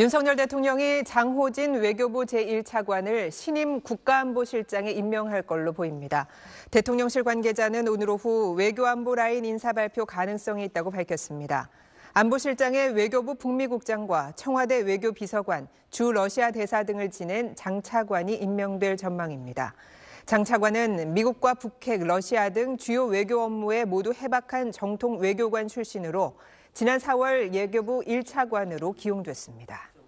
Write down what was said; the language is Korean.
윤석열 대통령이 장호진 외교부 제1차관을 신임 국가안보실장에 임명할 걸로 보입니다. 대통령실 관계자는 오늘 오후 외교안보 라인 인사 발표 가능성이 있다고 밝혔습니다. 안보실장의 외교부 북미국장과 청와대 외교비서관, 주 러시아 대사 등을 지낸 장차관이 임명될 전망입니다. 장 차관은 미국과 북핵, 러시아 등 주요 외교 업무에 모두 해박한 정통 외교관 출신으로 지난 4월 외교부 1차관으로 기용됐습니다.